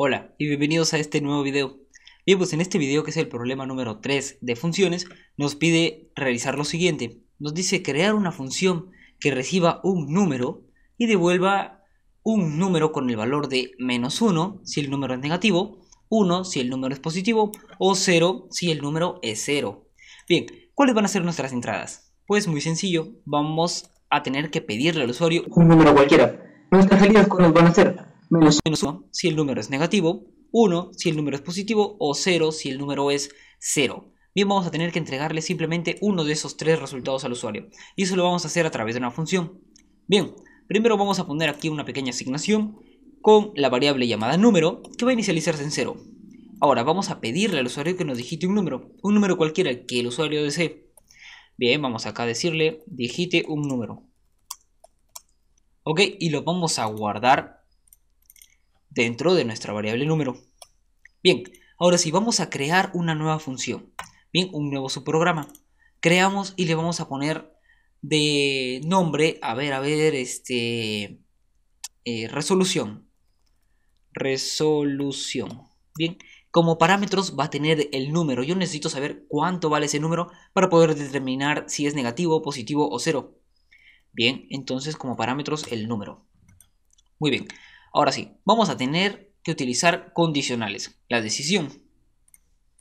Hola y bienvenidos a este nuevo video. Bien, pues en este video que es el problema número 3 de funciones, nos pide realizar lo siguiente. Nos dice crear una función que reciba un número y devuelva un número con el valor de menos 1 si el número es negativo, 1 si el número es positivo o 0 si el número es 0. Bien, ¿cuáles van a ser nuestras entradas? Pues muy sencillo, vamos a tener que pedirle al usuario un número cualquiera. Nuestras salidas cuáles van a ser menos 1 si el número es negativo, 1 si el número es positivo o 0 si el número es 0. Bien, vamos a tener que entregarle simplemente uno de esos tres resultados al usuario. Y eso lo vamos a hacer a través de una función. Bien, primero vamos a poner aquí una pequeña asignación con la variable llamada número que va a inicializarse en 0. Ahora vamos a pedirle al usuario que nos digite un número, un número cualquiera que el usuario desee. Bien, vamos acá a decirle digite un número. Ok, y lo vamos a guardar dentro de nuestra variable número. Bien, ahora sí, vamos a crear una nueva función. Bien, un nuevo subprograma. Creamos y le vamos a poner de nombre, a ver, a ver, este... Eh, resolución. Resolución. Bien, como parámetros va a tener el número. Yo necesito saber cuánto vale ese número para poder determinar si es negativo, positivo o cero. Bien, entonces como parámetros el número. Muy bien, Ahora sí, vamos a tener que utilizar condicionales. La decisión.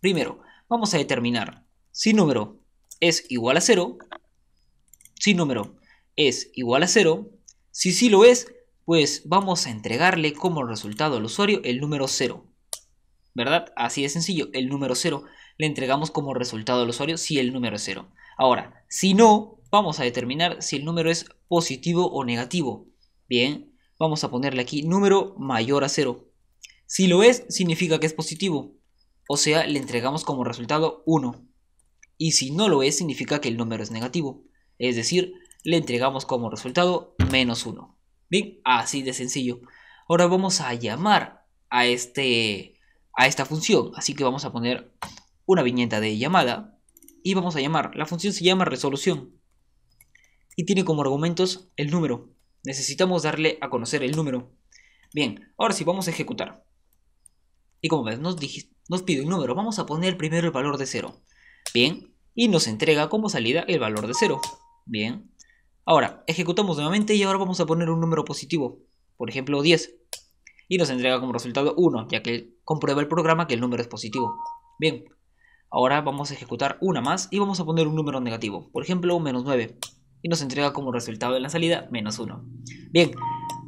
Primero, vamos a determinar si número es igual a cero. si número es igual a cero. si sí lo es, pues vamos a entregarle como resultado al usuario el número 0. ¿Verdad? Así de sencillo, el número 0 le entregamos como resultado al usuario si el número es cero. Ahora, si no, vamos a determinar si el número es positivo o negativo. Bien, Vamos a ponerle aquí número mayor a 0. Si lo es, significa que es positivo. O sea, le entregamos como resultado 1. Y si no lo es, significa que el número es negativo. Es decir, le entregamos como resultado menos 1. Bien, así de sencillo. Ahora vamos a llamar a, este, a esta función. Así que vamos a poner una viñeta de llamada. Y vamos a llamar. La función se llama resolución. Y tiene como argumentos el número. Necesitamos darle a conocer el número. Bien, ahora sí, vamos a ejecutar. Y como ves, nos, nos pide un número. Vamos a poner primero el valor de 0. Bien, y nos entrega como salida el valor de 0. Bien. Ahora, ejecutamos nuevamente y ahora vamos a poner un número positivo. Por ejemplo, 10. Y nos entrega como resultado 1, ya que comprueba el programa que el número es positivo. Bien. Ahora vamos a ejecutar una más y vamos a poner un número negativo. Por ejemplo, menos 9 y nos entrega como resultado de la salida menos 1. Bien,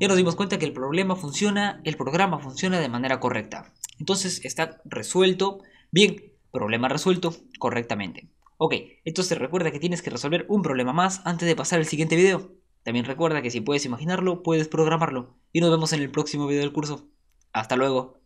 ya nos dimos cuenta que el problema funciona, el programa funciona de manera correcta. Entonces está resuelto, bien, problema resuelto correctamente. Ok, entonces recuerda que tienes que resolver un problema más antes de pasar al siguiente video. También recuerda que si puedes imaginarlo, puedes programarlo. Y nos vemos en el próximo video del curso. Hasta luego.